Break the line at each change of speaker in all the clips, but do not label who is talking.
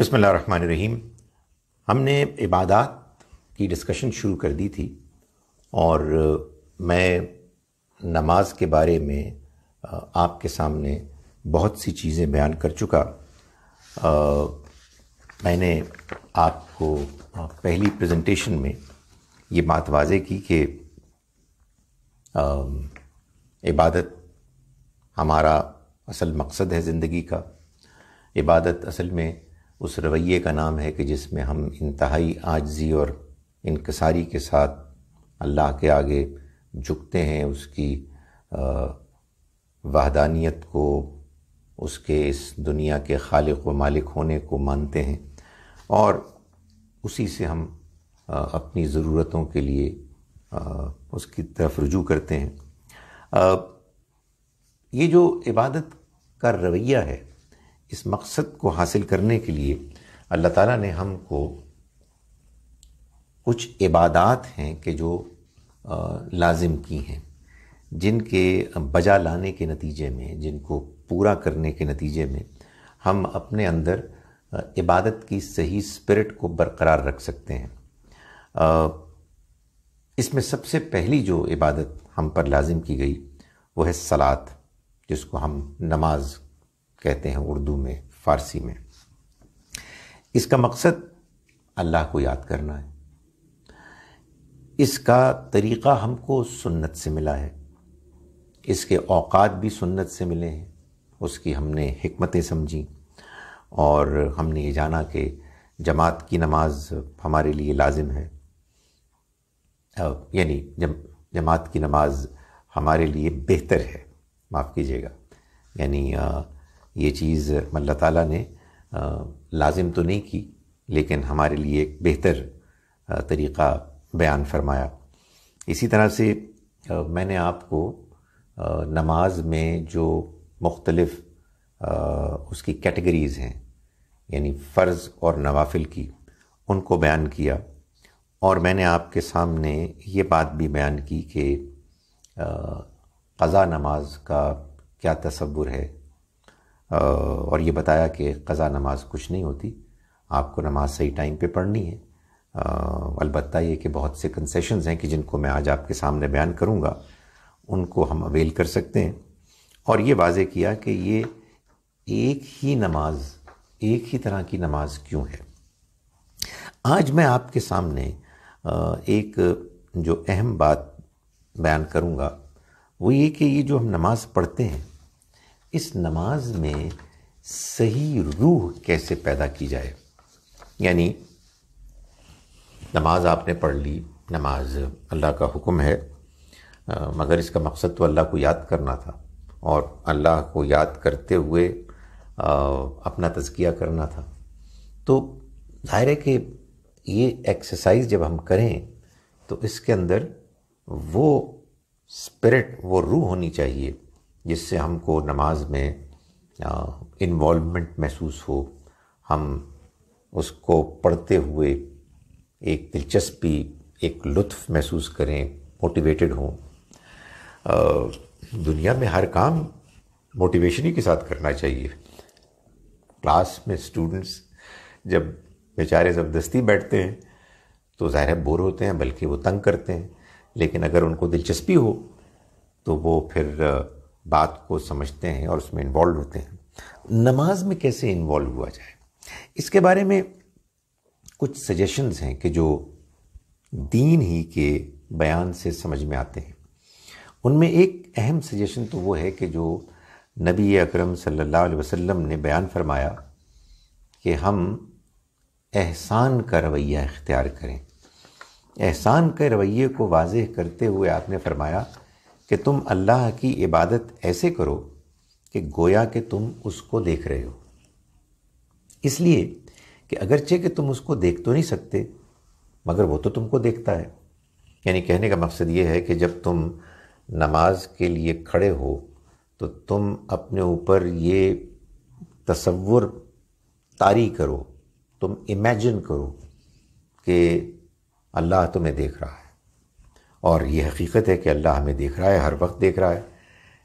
बसमिल रहीम हमने इबादत की डिस्कशन शुरू कर दी थी और मैं नमाज के बारे में आपके सामने बहुत सी चीज़ें बयान कर चुका आ, मैंने आपको पहली प्रेजेंटेशन में ये बात वाजे की कि इबादत हमारा असल मकसद है ज़िंदगी का इबादत असल में उस रवैये का नाम है कि जिसमें हम इंतहाई आजजी और इनकसारी के साथ अल्लाह के आगे झुकते हैं उसकी वाहदानियत को उसके इस दुनिया के खालिक व मालिक होने को मानते हैं और उसी से हम अपनी ज़रूरतों के लिए उसकी तरफ रजू करते हैं ये जो इबादत का रवैया है इस मकसद को हासिल करने के लिए अल्लाह ताला ने हमको कुछ इबादत हैं कि जो लाजिम की हैं जिनके बजा लाने के नतीजे में जिनको पूरा करने के नतीजे में हम अपने अंदर इबादत की सही स्पिरिट को बरकरार रख सकते हैं इसमें सबसे पहली जो इबादत हम पर लाजिम की गई वो है सलात जिसको हम नमाज कहते हैं उर्दू में फ़ारसी में इसका मकसद अल्लाह को याद करना है इसका तरीक़ा हमको सुन्नत से मिला है इसके औकात भी सुन्नत से मिले हैं उसकी हमने हमतें समझी और हमने ये जाना कि जमात की नमाज हमारे लिए लाजिम है यानी जम जमात की नमाज हमारे लिए बेहतर है माफ़ कीजिएगा यानी ये चीज़ अल्लाह ताला ने लाजिम तो नहीं की लेकिन हमारे लिए एक बेहतर तरीक़ा बयान फरमाया इसी तरह से मैंने आपको नमाज में जो मुख्तलफ़ उसकी कैटेगरीज़ हैं यानी फ़र्ज़ और नवाफिल की उनको बयान किया और मैंने आपके सामने ये बात भी बयान की कि क़ज़ा नमाज का क्या तस्वुर है और ये बताया कि कज़ा नमाज कुछ नहीं होती आपको नमाज सही टाइम पे पढ़नी है अलबत् ये कि बहुत से कंसेशन हैं कि जिनको मैं आज आपके सामने बयान करूँगा उनको हम अवेल कर सकते हैं और ये वाजे किया कि ये एक ही नमाज एक ही तरह की नमाज क्यों है आज मैं आपके सामने एक जो अहम बात बयान करूँगा वो ये कि ये जो हम नमाज़ पढ़ते हैं इस नमाज में सही रूह कैसे पैदा की जाए यानी नमाज आपने पढ़ ली नमाज अल्लाह का हुक्म है आ, मगर इसका मकसद तो अल्लाह को याद करना था और अल्लाह को याद करते हुए आ, अपना तजकिया करना था तो जाहिर है कि ये एक्सरसाइज जब हम करें तो इसके अंदर वो स्पिरिट वो रूह होनी चाहिए जिससे हमको नमाज में इन्वॉल्वमेंट महसूस हो हम उसको पढ़ते हुए एक दिलचस्पी एक लुत्फ महसूस करें मोटिवेटेड हों दुनिया में हर काम मोटिवेशन ही के साथ करना चाहिए क्लास में स्टूडेंट्स जब बेचारे ज़बरदस्ती बैठते हैं तो ज़ाहिर है बोर होते हैं बल्कि वो तंग करते हैं लेकिन अगर उनको दिलचस्पी हो तो वो फिर बात को समझते हैं और उसमें इन्वॉल्व होते हैं नमाज में कैसे इन्वॉल्व हुआ जाए इसके बारे में कुछ सजेशंस हैं कि जो दीन ही के बयान से समझ में आते हैं उनमें एक अहम सजेशन तो वो है कि जो नबी अकरम सल्लल्लाहु अलैहि वसल्लम ने बयान फरमाया कि हम एहसान का रवैया इख्तियार करें एहसान के रवैये को वाजह करते हुए आपने फरमाया कि तुम अल्लाह की इबादत ऐसे करो कि गोया कि तुम उसको देख रहे हो इसलिए कि अगरचे कि तुम उसको देख तो नहीं सकते मगर वो तो तुमको देखता है यानी कहने का मकसद ये है कि जब तुम नमाज के लिए खड़े हो तो तुम अपने ऊपर ये तसवुर तारी करो तुम इमेजिन करो कि अल्लाह तुम्हें देख रहा है और ये हकीकत है कि अल्लाह हमें देख रहा है हर वक्त देख रहा है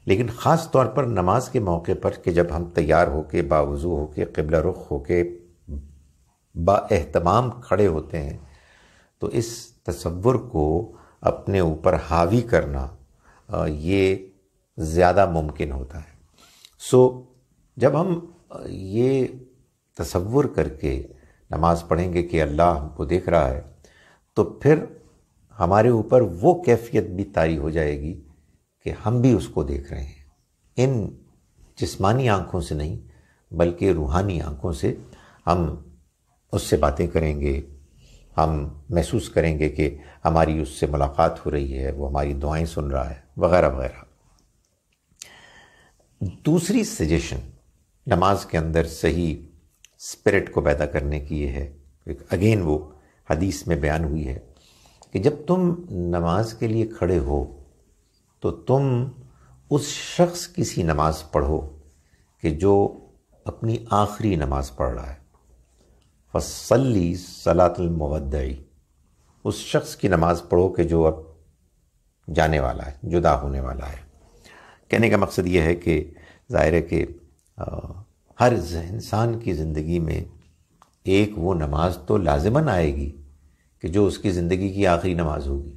लेकिन ख़ास तौर पर नमाज के मौके पर कि जब हम तैयार होके बावजू होके कबला रुख होके बाहतमाम खड़े होते हैं तो इस तस्वुर को अपने ऊपर हावी करना ये ज़्यादा मुमकिन होता है सो जब हम ये तस्वुर करके नमाज़ पढ़ेंगे कि अल्लाह हमको देख रहा है तो फिर हमारे ऊपर वो कैफियत भी तारी हो जाएगी कि हम भी उसको देख रहे हैं इन जिस्मानी आँखों से नहीं बल्कि रूहानी आँखों से हम उससे बातें करेंगे हम महसूस करेंगे कि हमारी उससे मुलाकात हो रही है वो हमारी दुआएं सुन रहा है वगैरह वगैरह दूसरी सजेशन नमाज के अंदर सही स्पिरिट को पैदा करने की ये है अगेन वो हदीस में बयान हुई है कि जब तुम नमाज के लिए खड़े हो तो तुम उस शख्स की सी नमाज पढ़ो कि जो अपनी आखिरी नमाज पढ़ रहा है फसली सलातमवदई उस शख्स की नमाज पढ़ो कि जो अब जाने वाला है जुदा होने वाला है कहने का मकसद ये है कि ज़ाहिर है कि हर इंसान की ज़िंदगी में एक वो नमाज तो लाजमन आएगी कि जो उसकी ज़िंदगी की आखिरी नमाज होगी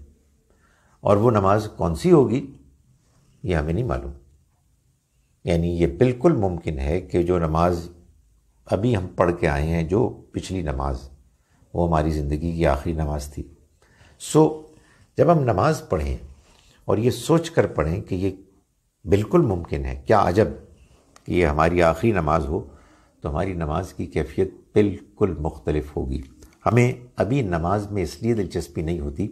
और वो नमाज कौन सी होगी ये हमें नहीं मालूम यानी ये बिल्कुल मुमकिन है कि जो नमाज अभी हम पढ़ के आए हैं जो पिछली नमाज वो हमारी ज़िंदगी की आखिरी नमाज थी सो जब हम नमाज पढ़ें और ये सोच कर पढ़ें कि ये बिल्कुल मुमकिन है क्या अजब कि ये हमारी आखिरी नमाज हो तो हमारी नमाज की कैफियत बिल्कुल मुख्तलफ होगी हमें अभी नमाज में इसलिए दिलचस्पी नहीं होती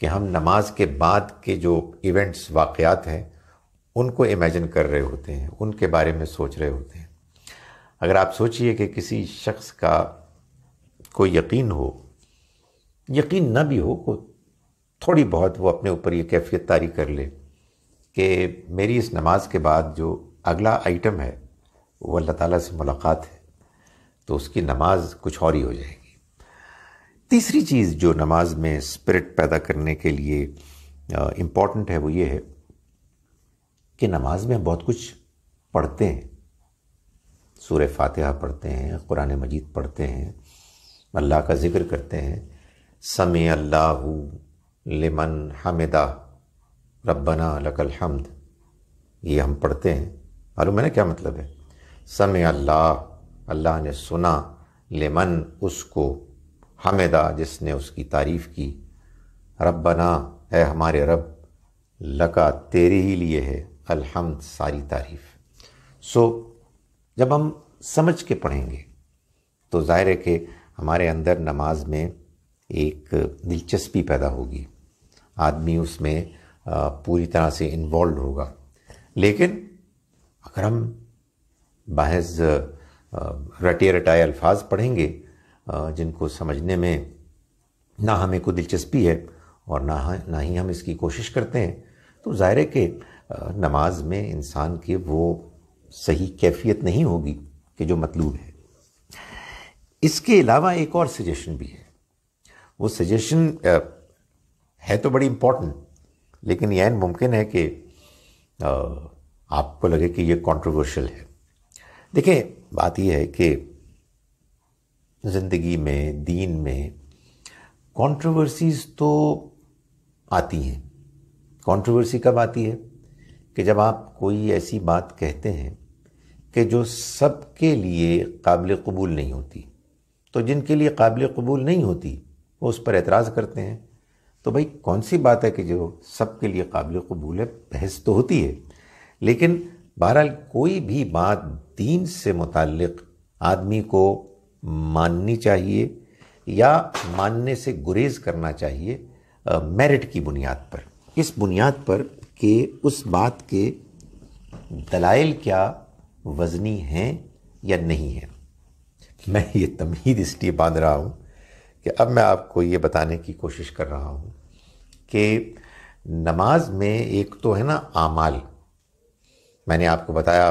कि हम नमाज के बाद के जो इवेंट्स वाक़ात हैं उनको इमेजिन कर रहे होते हैं उनके बारे में सोच रहे होते हैं अगर आप सोचिए कि किसी शख्स का कोई यकीन हो यकीन ना भी हो को थोड़ी बहुत वो अपने ऊपर ये कैफियत तारी कर ले कि मेरी इस नमाज के बाद जो अगला आइटम है वो अल्लाह ताला से मुलाकात है तो उसकी नमाज कुछ और ही हो जाएगी तीसरी चीज़ जो नमाज में स्पिरिट पैदा करने के लिए इम्पॉर्टेंट है वो ये है कि नमाज में हम बहुत कुछ पढ़ते हैं सूर फातिहा पढ़ते हैं कुरान मजीद पढ़ते हैं अल्लाह का ज़िक्र करते हैं समय अल्लाह लेमन हमदा रब्बना लकल हमद ये हम पढ़ते हैं मालूम मैंने क्या मतलब है समय अल्लाह अल्लाह ने सुना लेमन उसको हमेदा जिसने उसकी तारीफ़ की बना ए हमारे रब लका तेरे ही लिए है अलहमद सारी तारीफ़ सो जब हम समझ के पढ़ेंगे तो ज़ाहिर है कि हमारे अंदर नमाज में एक दिलचस्पी पैदा होगी आदमी उसमें पूरी तरह से इन्वॉल्व होगा लेकिन अगर हम बाहज़ रटे रटाए अल्फाज पढ़ेंगे जिनको समझने में ना हमें को दिलचस्पी है और ना ना ही हम इसकी कोशिश करते हैं तो ज़ाहिर है कि नमाज में इंसान के वो सही कैफियत नहीं होगी कि जो मतलूब है इसके अलावा एक और सजेशन भी है वो सजेशन है तो बड़ी इम्पॉर्टेंट लेकिन यह मुमकिन है कि आपको लगे कि ये कंट्रोवर्शियल है देखें बात यह है कि ज़िंदगी में दीन में कंट्रोवर्सीज तो आती हैं कंट्रोवर्सी कब आती है कि जब आप कोई ऐसी बात कहते हैं कि जो सबके लिए काबिल कबूल नहीं होती तो जिनके लिए काबिल कबूल नहीं होती वो उस पर एतराज़ करते हैं तो भाई कौन सी बात है कि जो सबके लिए काबिल कबूल है बहस तो होती है लेकिन बहरहाल कोई भी बात दीन से मुतल आदमी को माननी चाहिए या मानने से गुरेज करना चाहिए मेरिट की बुनियाद पर इस बुनियाद पर कि उस बात के दलाइल क्या वजनी हैं या नहीं हैं मैं ये तमीद इसलिए बांध रहा हूँ कि अब मैं आपको ये बताने की कोशिश कर रहा हूँ कि नमाज में एक तो है ना आमाल मैंने आपको बताया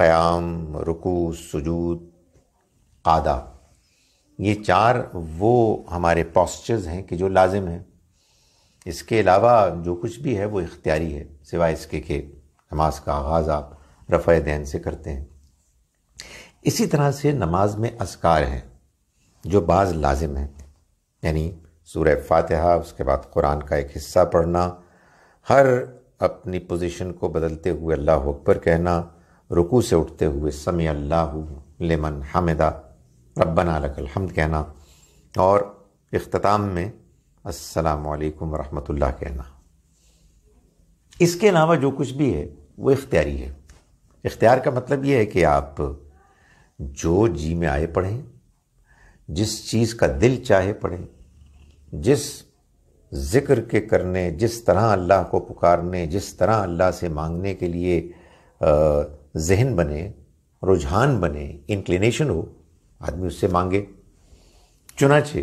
क्याम रुकू सजूद आदा ये चार वो हमारे पॉस्चर्स हैं कि जो लाजिम हैं इसके अलावा जो कुछ भी है वो इख्तियारी है सिवाय इसके कि नमाज का आगाज़ आप रफ़ दैन से करते हैं इसी तरह से नमाज में असकार हैं जो बाज़ लाजिम हैं यानी सूर्य फातहा उसके बाद कुरान का एक हिस्सा पढ़ना हर अपनी पोजीशन को बदलते हुए अल्लाह अकबर कहना रुकू से उठते हुए समय अल्लाह लेमन हमदा रब्बना लकल हमद कहना और अख्ताम में असलकम वरहमतुल्लाह कहना इसके अलावा जो कुछ भी है वो इख्तियारी है इख्तियार का मतलब ये है कि आप जो जी में आए पढ़ें जिस चीज़ का दिल चाहे पढ़ें जिस ज़िक्र के करने जिस तरह अल्लाह को पुकारने जिस तरह अल्लाह से मांगने के लिए जहन बने रुझान बने इंक्लिनेशन हो आदमी उससे मांगे चुनाचे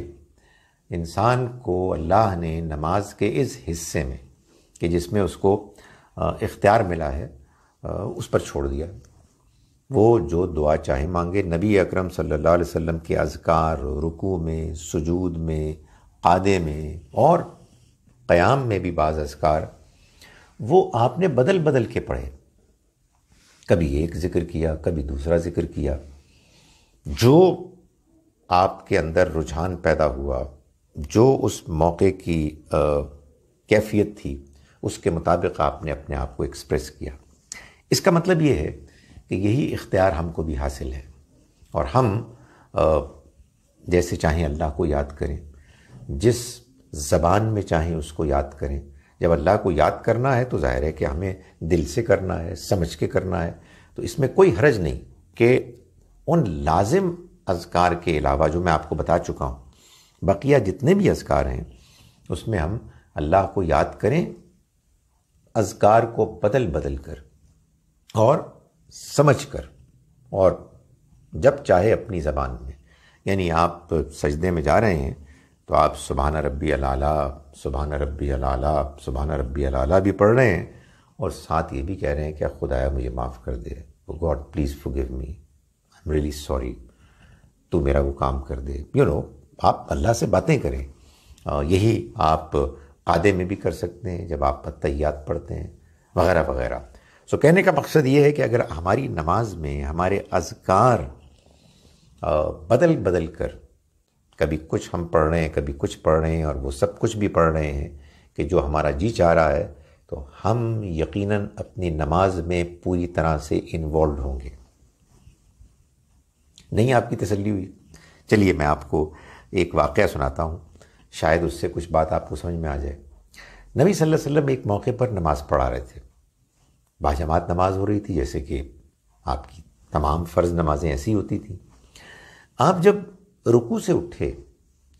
इंसान को अल्लाह ने नमाज के इस हिस्से में कि जिसमें उसको इख्तियार मिला है उस पर छोड़ दिया वो जो दुआ चाहे मांगे नबी अकरम सल्लल्लाहु अलैहि वसल्लम के अजकार रुकू में सुजूद में आदे में और क़याम में भी बाज़ अजकार वो आपने बदल बदल के पढ़े कभी एक ज़िक्र किया कभी दूसरा ज़िक्र किया जो आपके अंदर रुझान पैदा हुआ जो उस मौके की कैफियत थी उसके मुताबिक आपने अपने आप को एक्सप्रेस किया इसका मतलब ये है कि यही इख्तियार हमको भी हासिल है और हम आ, जैसे चाहें अल्लाह को याद करें जिस ज़बान में चाहें उसको याद करें जब अल्लाह को याद करना है तो ज़ाहिर है कि हमें दिल से करना है समझ के करना है तो इसमें कोई हरज नहीं कि उन लाजिम अजकार के अलावा जो मैं आपको बता चुका हूँ बकिया जितने भी अजकार हैं उसमें हम अल्लाह को याद करें अजकार को बदल बदल कर और समझ कर और जब चाहे अपनी ज़बान में यानी आप सजदे में जा रहे हैं तो आप सुबहाना रबी अलाला सुबहाना रबी अलाला सुबहाना रबी अलाला भी पढ़ रहे हैं और साथ ये भी कह रहे हैं कि खुदाया मुझे माफ़ कर दे God please forgive me I am really sorry तू मेरा वो काम कर दे यू you नो know, आप अल्लाह से बातें करें यही आप कादे में भी कर सकते हैं जब आप तैयात पढ़ते हैं वगैरह वगैरह सो कहने का मकसद ये है कि अगर हमारी नमाज में हमारे अजकार बदल बदल कर कभी कुछ हम पढ़ रहे हैं कभी कुछ पढ़ रहे हैं और वो सब कुछ भी पढ़ रहे हैं कि जो हमारा जी चाह रहा है तो हम यकीनन अपनी नमाज में पूरी तरह से इन्वॉल्व होंगे नहीं आपकी तसल्ली हुई चलिए मैं आपको एक वाक़ सुनाता हूँ शायद उससे कुछ बात आपको समझ में आ जाए नबी सल्लल्लाहु अलैहि वसल्लम एक मौके पर नमाज़ पढ़ा रहे थे बाजमात नमाज हो रही थी जैसे कि आपकी तमाम फ़र्ज़ नमाज़ें ऐसी होती थी आप जब रुकू से उठे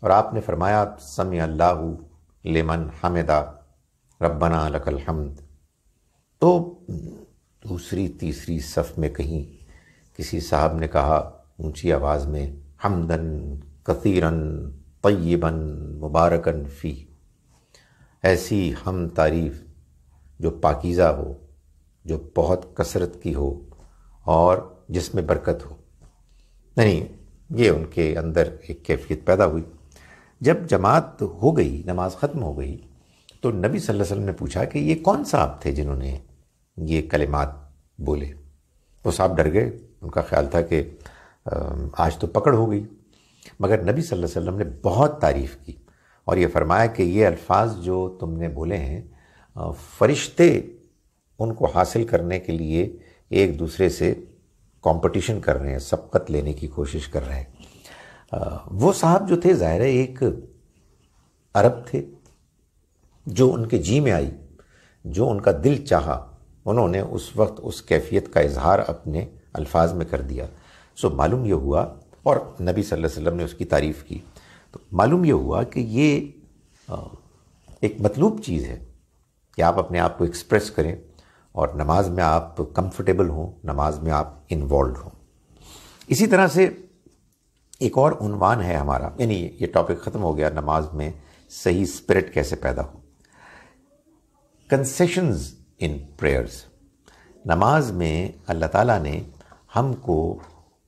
और आपने फरमाया समी अल्लाह लेमन हमदा रब्बना लकल हमद तो दूसरी तीसरी सफ़ में कहीं किसी साहब ने कहा ऊंची आवाज़ में हमदन कतीरन तयबन मुबारकन फ़ी ऐसी हम तारीफ़ जो पाकिज़ा हो जो बहुत कसरत की हो और जिसमें बरकत हो नहीं ये उनके अंदर एक कैफियत पैदा हुई जब जमात हो गई नमाज ख़त्म हो गई तो नबी सल्लल्लाहु अलैहि वसल्लम ने पूछा कि ये कौन साहब थे जिन्होंने ये कलिमात बोले वो साहब डर गए उनका ख्याल था कि आज तो पकड़ हो गई मगर नबी सल्लल्लाहु अलैहि वसल्लम ने बहुत तारीफ़ की और ये फरमाया कि ये अल्फाज जो तुमने बोले हैं फरिश्ते उनको हासिल करने के लिए एक दूसरे से कंपटीशन कर रहे हैं सबकत लेने की कोशिश कर रहे हैं वो साहब जो थे ज़ाहिर एक अरब थे जो उनके जी में आई जो उनका दिल चाहा उन्होंने उस वक्त उस कैफियत का इजहार अपने अल्फाज में कर दिया सो मालूम यह हुआ और नबी सल्लल्लाहु अलैहि वसल्लम ने उसकी तारीफ़ की तो मालूम यह हुआ कि ये एक मतलूब चीज़ है कि आप अपने आप को एक्सप्रेस करें और नमाज में आप कंफर्टेबल हों नमाज में आप इन्वॉल्व हों इसी तरह से एक और उनवान है हमारा यानी ये टॉपिक ख़त्म हो गया नमाज में सही स्पिरिट कैसे पैदा हो कंसेशंस इन प्रेयर्स नमाज में अल्लाह ताला ने हमको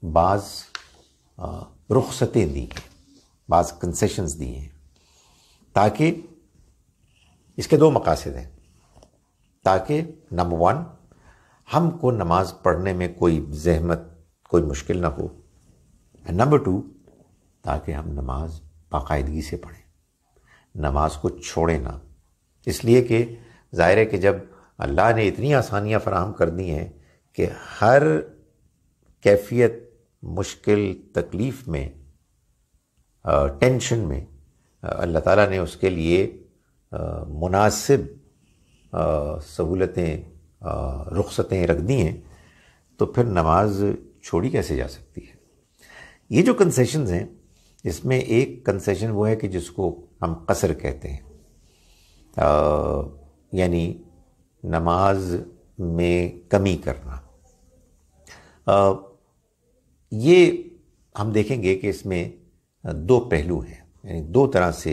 बाज़ रुखसतें दी हैं बाज़ कंसेशंस दी हैं ताकि इसके दो मकासद हैं ताकि नंबर वन हमको नमाज पढ़ने में कोई जहमत कोई मुश्किल ना हो नंबर टू ताकि हम नमाज बाकायदगी से पढ़ें नमाज को छोड़ें ना इसलिए कि ज़ाहिर है कि जब अल्लाह ने इतनी आसानियाँ फ़राहम कर दी हैं कि हर कैफियत मुश्किल तकलीफ़ में टेंशन में अल्लाह ताला ने उसके लिए मुनासिब सहूलतें रुखसतें रख दी हैं तो फिर नमाज छोड़ी कैसे जा सकती है ये जो कंसेशन हैं इसमें एक कंसेशन वो है कि जिसको हम कसर कहते हैं यानी नमाज में कमी करना आ, ये हम देखेंगे कि इसमें दो पहलू हैं यानी दो तरह से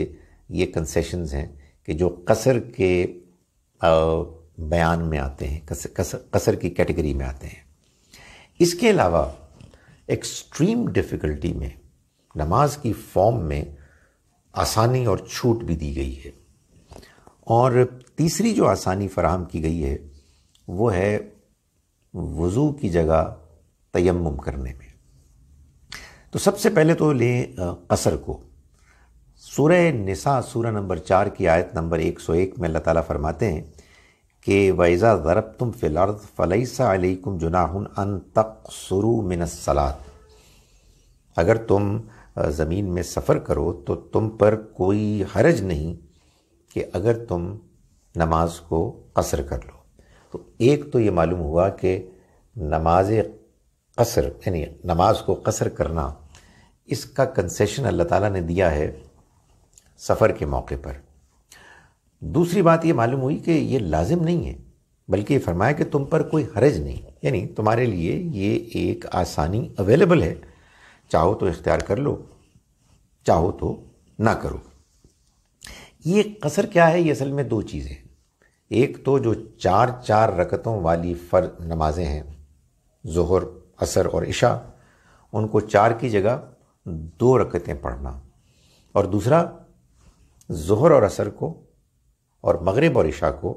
ये कंसेशन हैं कि जो कसर के बयान में आते हैं कसर, कसर, कसर की कैटेगरी में आते हैं इसके अलावा एक्सट्रीम डिफ़िकल्टी में नमाज की फॉर्म में आसानी और छूट भी दी गई है और तीसरी जो आसानी फराहम की गई है वो है वज़ू की जगह तयम करने में तो सबसे पहले तो लें कसर को सूर्य निसा सूर नंबर चार की आयत नंबर 101 में अल्लाह ताला फरमाते हैं कि वैज़ा ज़रब तुम फ़िलर्द फ़लैसा अलैकुम जुनाहन अन तकसरु मिनसलात अगर तुम ज़मीन में सफ़र करो तो तुम पर कोई हरज नहीं कि अगर तुम नमाज को कसर कर लो तो एक तो ये मालूम हुआ कि नमाज कसर यानी नमाज को कसर करना इसका कंसेशन अल्लाह ताला ने दिया है सफ़र के मौके पर दूसरी बात ये मालूम हुई कि ये लाजिम नहीं है बल्कि ये फरमाया कि तुम पर कोई हरज नहीं यानी तुम्हारे लिए ये एक आसानी अवेलेबल है चाहो तो इख्तियार कर लो चाहो तो ना करो ये कसर क्या है ये असल में दो चीज़ें एक तो जो चार चार रकतों वाली फर नमाजें हैं जहर असर और इशा उनको चार की जगह दो रकतें पढ़ना और दूसरा जहर और असर को और मगरब और इशा को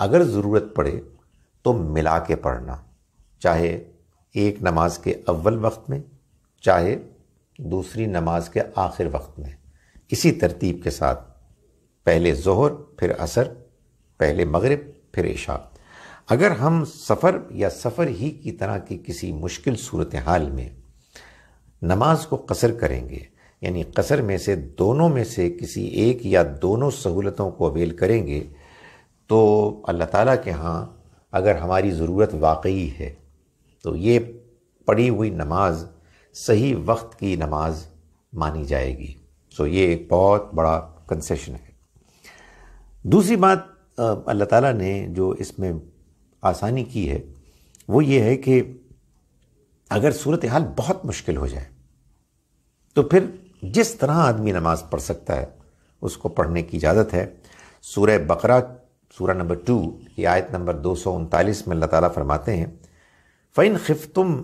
अगर ज़रूरत पड़े तो मिला के पढ़ना चाहे एक नमाज के अव्वल वक्त में चाहे दूसरी नमाज के आखिर वक्त में इसी तरतीब के साथ पहले जहर फिर असर पहले मगरब फिर इशा अगर हम सफ़र या सफ़र ही की तरह की किसी मुश्किल सूरत हाल में नमाज को कसर करेंगे यानी कसर में से दोनों में से किसी एक या दोनों सहूलतों को अवेल करेंगे तो अल्लाह ताला के यहाँ अगर हमारी ज़रूरत वाकई है तो ये पढ़ी हुई नमाज सही वक्त की नमाज मानी जाएगी सो ये एक बहुत बड़ा कंसेशन है दूसरी बात अल्लाह ताला ने जो इसमें आसानी की है वो ये है कि अगर सूरत हाल बहुत मुश्किल हो जाए तो फिर जिस तरह आदमी नमाज पढ़ सकता है उसको पढ़ने की इजाज़त है सूर्य बकरा सूर्य नंबर टू की आयत नंबर दो सौ उनतालीस में अल्लाह ताली फरमाते हैं फ़ैन खिफ तुम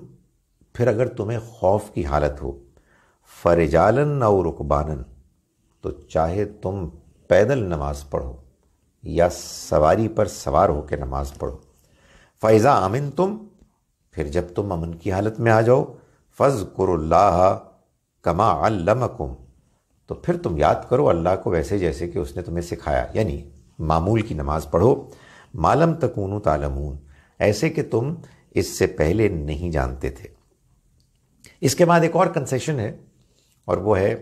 फिर अगर तुम्हें खौफ की हालत हो फरजालन और रुकबानन तो चाहे तुम पैदल नमाज पढ़ो या सवारी पर सवार होकर नमाज पढ़ो फ़ैज़ा आमिन तुम फिर जब तुम अमन की हालत में आ जाओ फ़ज़ कुरुल्लाह कमा अल्लमकुम तो फिर तुम याद करो अल्लाह को वैसे जैसे कि उसने तुम्हें सिखाया यानी मामूल की नमाज़ पढ़ो मालम तकून तालमून ऐसे कि तुम इससे पहले नहीं जानते थे इसके बाद एक और कंसेशन है और वो है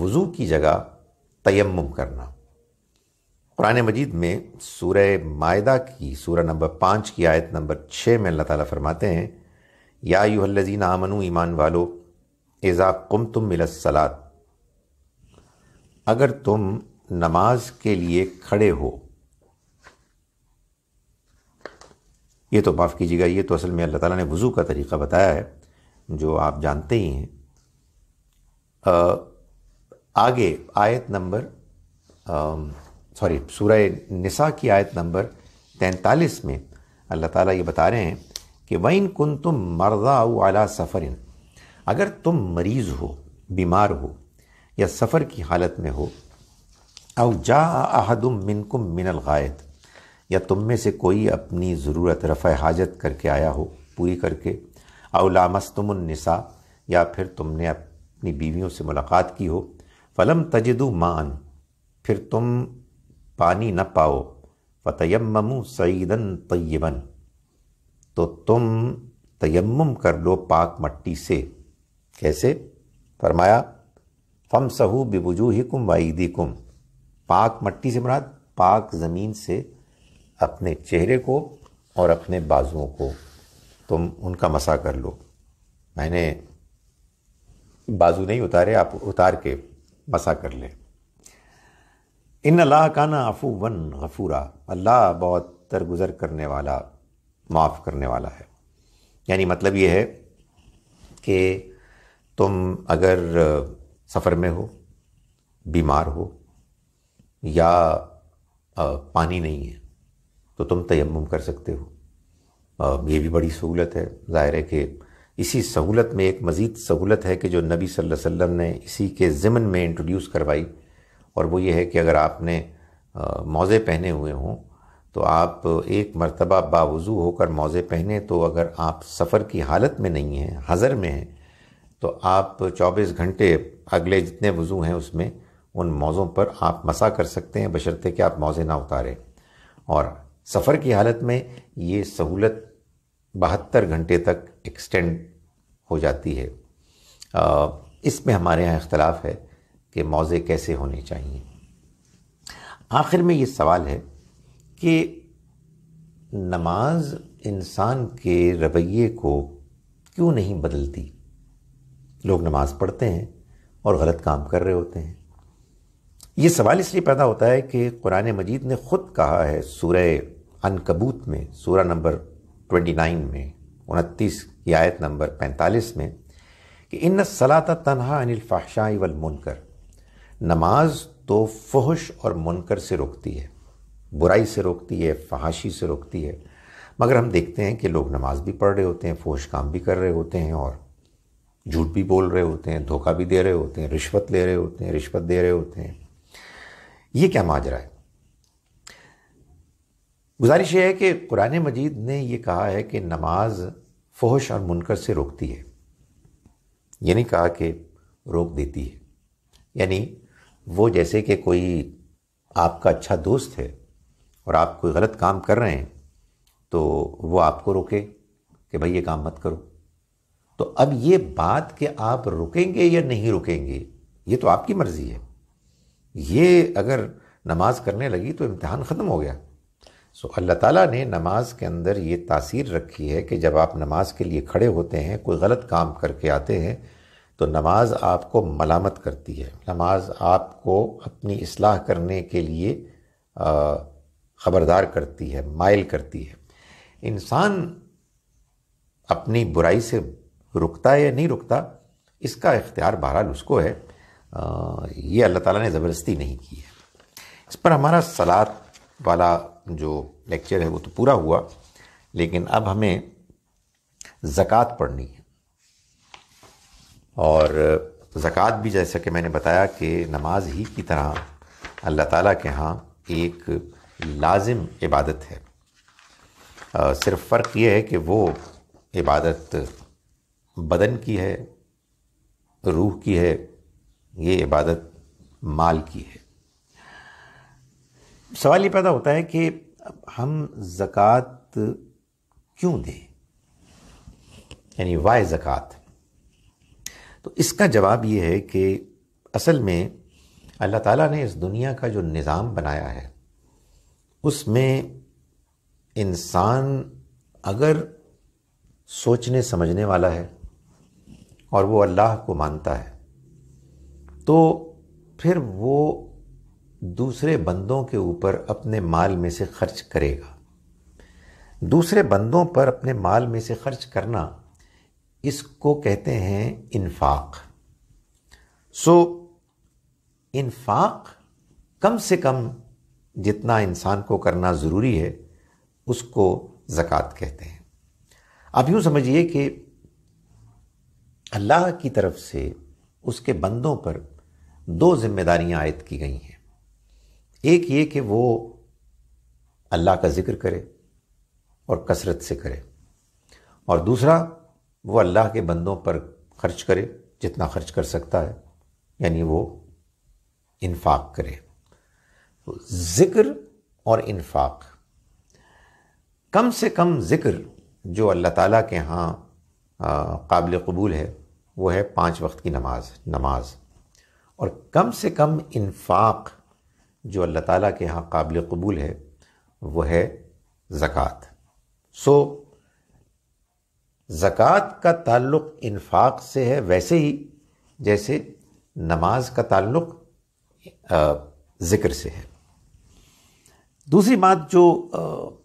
वज़ू की जगह तयम करना कुरान मजीद में सूरह मायदा की सूरह नंबर पाँच की आयत नंबर छः में अल्लाह ताली फरमाते हैं या यूहल्लजीन आमनु ईमान वालो एज़ा कुम तुम मिलसलात अगर तुम नमाज के लिए खड़े हो ये तो माफ़ कीजिएगा ये तो असल में अल्लाह ताला ने वज़ू का तरीक़ा बताया है जो आप जानते ही हैं आगे आयत नंबर सॉरी सूरह निसा की आयत नंबर तैंतालीस में अल्लाह ताला ये बता रहे हैं कि वन कन तुम मर्दा अला सफ़रिन अगर तुम मरीज़ हो बीमार हो या सफ़र की हालत में हो अव जा मिनकुम मिनल गायत या तुम में से कोई अपनी ज़रूरत रफ़ हाजत करके आया हो पूरी करके अवलामस्तमनिसा या फिर तुमने अपनी बीवियों से मुलाकात की हो फ़लम तजदु मान फिर तुम पानी न पाओ फ़तयमु सईदन तय्यबन तो तुम तयम कर लो पाक मट्टी से कैसे फरमाया फम सहू वाईदी कुम पाक मट्टी से मुराद पाक ज़मीन से अपने चेहरे को और अपने बाजुओं को तुम उनका मसा कर लो मैंने बाजू नहीं उतारे आप उतार के मसा कर लें इन अल्लाह का ना वन गफूरा अल्लाह बहुत तरगुजर करने वाला माफ़ करने वाला है यानी मतलब ये है कि तुम अगर सफ़र में हो बीमार हो या पानी नहीं है तो तुम तयम कर सकते हो ये भी बड़ी सहूलत है ज़ाहिर है कि इसी सहूलत में एक मज़ीद सहूलत है कि जो नबी सल्लल्लाहु अलैहि वसल्लम ने इसी के ज़िमन में इंट्रोड्यूस करवाई और वो ये है कि अगर आपने मोज़े पहने हुए हों तो आप एक मरतबा बावजू होकर मोज़े पहने तो अगर आप सफ़र की हालत में नहीं हैं हज़र में हैं तो आप 24 घंटे अगले जितने वज़ू हैं उसमें उन मौज़ों पर आप मसा कर सकते हैं बशर्ते कि आप मौज़े ना उतारें और सफ़र की हालत में ये सहूलत बहत्तर घंटे तक एक्सटेंड हो जाती है इसमें हमारे यहाँ इख्तलाफ है कि मौज़े कैसे होने चाहिए आखिर में ये सवाल है कि नमाज इंसान के रवैये को क्यों नहीं बदलती लोग नमाज पढ़ते हैं और गलत काम कर रहे होते हैं ये सवाल इसलिए पैदा होता है कि कुरान मजीद ने ख़ुद कहा है सूरह अनकबूत में सूरा नंबर 29 में उनतीस की आयत नंबर 45 में कि इन सलाता तनहा अनिल फ़ाशाई वल मुनकर नमाज तो फहश और मुनकर से रोकती है बुराई से रोकती है फहाशी से रोकती है मगर हम देखते हैं कि लोग नमाज भी पढ़ रहे होते हैं फोश काम भी कर रहे होते हैं और झूठ भी बोल रहे होते हैं धोखा भी दे रहे होते हैं रिश्वत ले रहे होते हैं रिश्वत दे रहे होते हैं ये क्या माजरा है गुजारिश यह है कि कुरान मजीद ने यह कहा है कि नमाज फहश और मुनकर से रोकती है यानी कहा कि रोक देती है यानी वो जैसे कि कोई आपका अच्छा दोस्त है और आप कोई गलत काम कर रहे हैं तो वो आपको रोके कि भाई ये काम मत करो तो अब ये बात कि आप रुकेंगे या नहीं रुकेंगे ये तो आपकी मर्ज़ी है ये अगर नमाज करने लगी तो इम्तहान ख़त्म हो गया सो अल्लाह ताला ने नमाज के अंदर ये तासीर रखी है कि जब आप नमाज के लिए खड़े होते हैं कोई गलत काम करके आते हैं तो नमाज आपको मलामत करती है नमाज आपको अपनी असलाह करने के लिए ख़बरदार करती है माइल करती है इंसान अपनी बुराई से रुकता है या नहीं रुकता इसका इख्तियार बहरहाल उसको है ये अल्लाह ताला ने ज़बरदस्ती नहीं की है इस पर हमारा सलाद वाला जो लेक्चर है वो तो पूरा हुआ लेकिन अब हमें ज़क़़त पढ़नी है और ज़क़़त भी जैसा कि मैंने बताया कि नमाज ही की तरह अल्लाह ताला के यहाँ एक लाजिम इबादत है सिर्फ फ़र्क ये है कि वो इबादत बदन की है रूह की है ये इबादत माल की है सवाल ये पैदा होता है कि हम ज़क़़त क्यों दें यानी वाय ज़क़़त तो इसका जवाब ये है कि असल में अल्लाह ताला ने इस दुनिया का जो निज़ाम बनाया है उसमें इंसान अगर सोचने समझने वाला है और वो अल्लाह को मानता है तो फिर वो दूसरे बंदों के ऊपर अपने माल में से खर्च करेगा दूसरे बंदों पर अपने माल में से खर्च करना इसको कहते हैं इन्फाक सो इन्फाक कम से कम जितना इंसान को करना ज़रूरी है उसको ज़क़़त कहते हैं आप यूँ समझिए कि अल्लाह की तरफ से उसके बंदों पर दो जिम्मेदारियां आयद की गई हैं एक ये कि वो अल्लाह का ज़िक्र करे और कसरत से करे और दूसरा वो अल्लाह के बंदों पर खर्च करे जितना खर्च कर सकता है यानी वो इन्फाक करे तो ज़िक्र और इन्फाक कम से कम ज़िक्र जो अल्लाह ताला के यहाँ काबिल कबूल है वो है पाँच वक्त की नमाज नमाज और कम से कम इन्फाक जो अल्लाह ताला के यहाँ काबिल कबूल है वो है ज़क़़त सो ज़क़़त का ताल्लुक़ इन्फाक से है वैसे ही जैसे नमाज का ताल्लुक़ ज़िक्र से है दूसरी बात जो आ,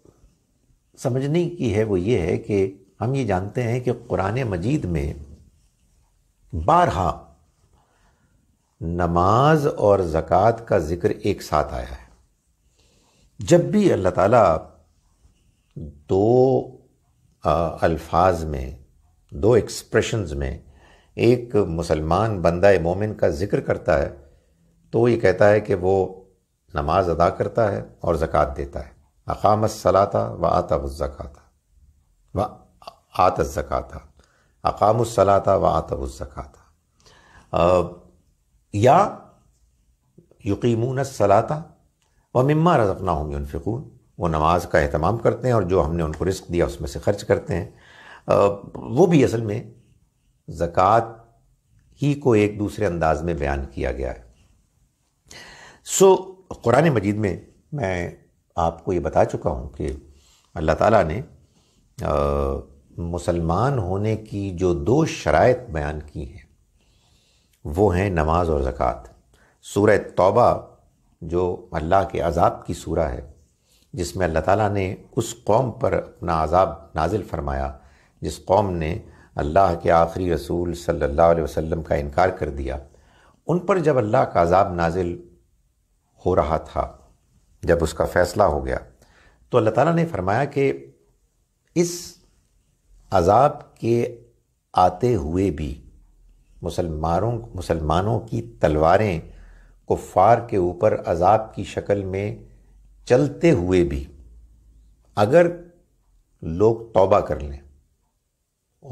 समझने की है वो ये है कि हम ये जानते हैं कि कुरान मजीद में बारहा नमाज और ज़क़़त का ज़िक्र एक साथ आया है जब भी अल्लाह ताला दो अल्फाज में दो एक्सप्रेशंस में एक मुसलमान बंदा मोमिन का जिक्र करता है तो ये कहता है कि वो नमाज अदा करता है और ज़क़़त देता है अकाम सलाता व आता ज़क़ाता व आत ज़क़ाता अकाम सलाता व आता ज़क़ाता या यकीमून सलाता व मम्मा रजफ़ना होंगे उनफिकून वो नमाज का अहतमाम करते हैं और जो हमने उनको रिस्क दिया उसमें से खर्च करते हैं वो भी असल में ज़क़़त ही को एक दूसरे अंदाज में बयान किया गया है सो कुरान मजीद में मैं आपको ये बता चुका हूँ कि अल्लाह ताला ने मुसलमान होने की जो दो शरात बयान की हैं वो हैं नमाज और ज़क़़त सूरह तौबा जो अल्लाह के अजाब की सूरह है जिसमें अल्लाह ताला ने उस कौम पर अपना आज़ाब नाजिल फरमाया जिस कौम ने अल्लाह के आखिरी रसूल सल्लल्लाहु अलैहि वसल्लम का इनकार कर दिया उन पर जब अल्लाह का आज़ाब नाजिल हो रहा था जब उसका फ़ैसला हो गया तो अल्लाह ताला ने फरमाया कि इस अज़ाब के आते हुए भी मुसलमानों मुसलमानों की तलवारें कुफ़ार के ऊपर अज़ाब की शक्ल में चलते हुए भी अगर लोग तौबा कर लें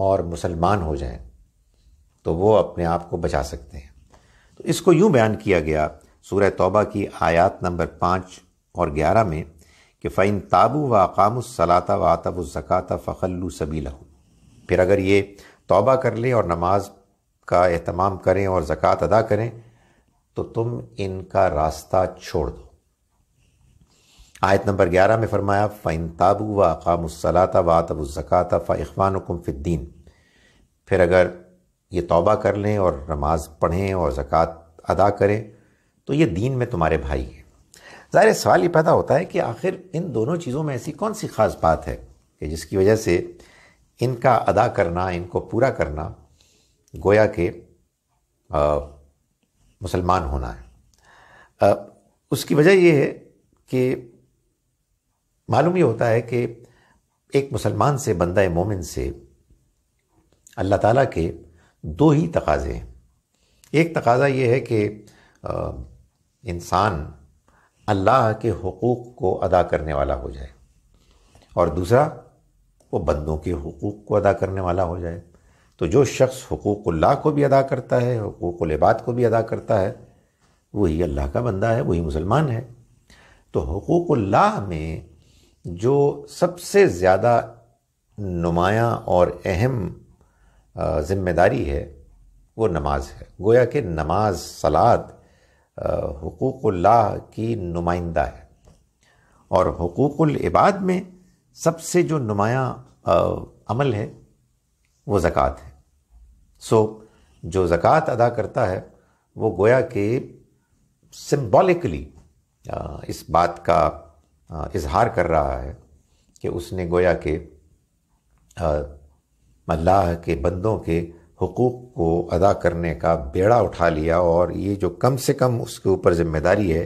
और मुसलमान हो जाएं तो वो अपने आप को बचा सकते हैं तो इसको यूँ बयान किया गया सूरह तौबा की आयत नंबर पाँच और ग्यारह में कि फ़ैन ताबू व अकामसलाता व ज़क़ात फ़खल्लू सबीला फिर अगर ये तौबा कर लें और नमाज का अहतमाम करें और ज़क़़त अदा करें तो तुम इनका रास्ता छोड़ दो आयत नंबर ग्यारह में फरमाया फ़ाइन ताबू व अकामसलाता व आतबुज़क़ाता फ़ानकुम फ़िद्दीन फिर अगर ये तौबा कर लें और नमाज पढ़ें और ज़क़़त अदा करें तो ये दीन में तुम्हारे भाई हैं ज़ाहिर सवाल ये पैदा होता है कि आखिर इन दोनों चीज़ों में ऐसी कौन सी ख़ास बात है कि जिसकी वजह से इनका अदा करना इनको पूरा करना गोया के मुसलमान होना है आ, उसकी वजह यह है कि मालूम ये होता है कि एक मुसलमान से बंदा मोमिन से अल्लाह ताला के दो ही तकाज़े हैं एक तकाज़ा ये है कि इंसान अल्लाह के हकूक़ को अदा करने वाला हो जाए और दूसरा वो बंदों के हकूक़ को अदा करने वाला हो जाए तो जो शख्स हकूक़ल्ला को भी अदा करता है हकूक़लबाद को भी अदा करता है वही अल्लाह का बंदा है वही मुसलमान है तो हकूक़ल्ला में जो सबसे ज़्यादा नुमाया और अहम ज़िम्मेदारी है वो नमाज है गोया कि नमाज सलाद हकूक़ुल्लाह की नुमाइंदा है और हकूक़ुल इबाद में सबसे जो नुमाया अमल है वो ज़क़़त है सो जो ज़क़़त अदा करता है वो गोया के सिंबॉलिकली इस बात का इजहार कर रहा है कि उसने गोया के अल्लाह के बंदों के हकूक़ को अदा करने का बेड़ा उठा लिया और ये जो कम से कम उसके ऊपर ज़िम्मेदारी है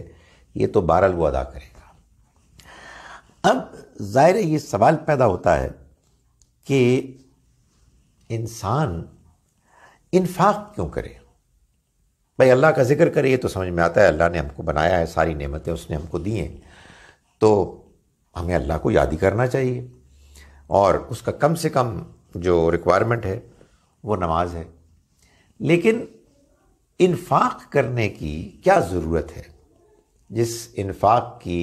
ये तो बहरहाल वो अदा करेगा अब ज़ाहिर ये सवाल पैदा होता है कि इंसान इन्फाक क्यों करे भाई अल्लाह का जिक्र करे ये तो समझ में आता है अल्लाह ने हमको बनाया है सारी नेमतें उसने हमको दी हैं तो हमें अल्लाह को याद ही करना चाहिए और उसका कम से कम जो रिक्वायरमेंट है वो नमाज है लेकिन इन्फाक करने की क्या ज़रूरत है जिस इन्फाक की